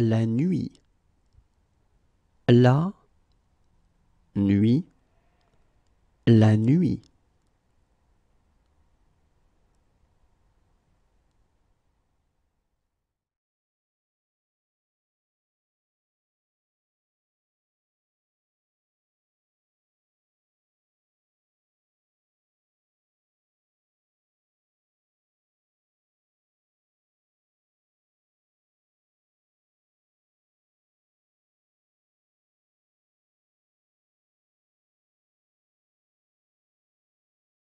la nuit. La nuit. La nuit.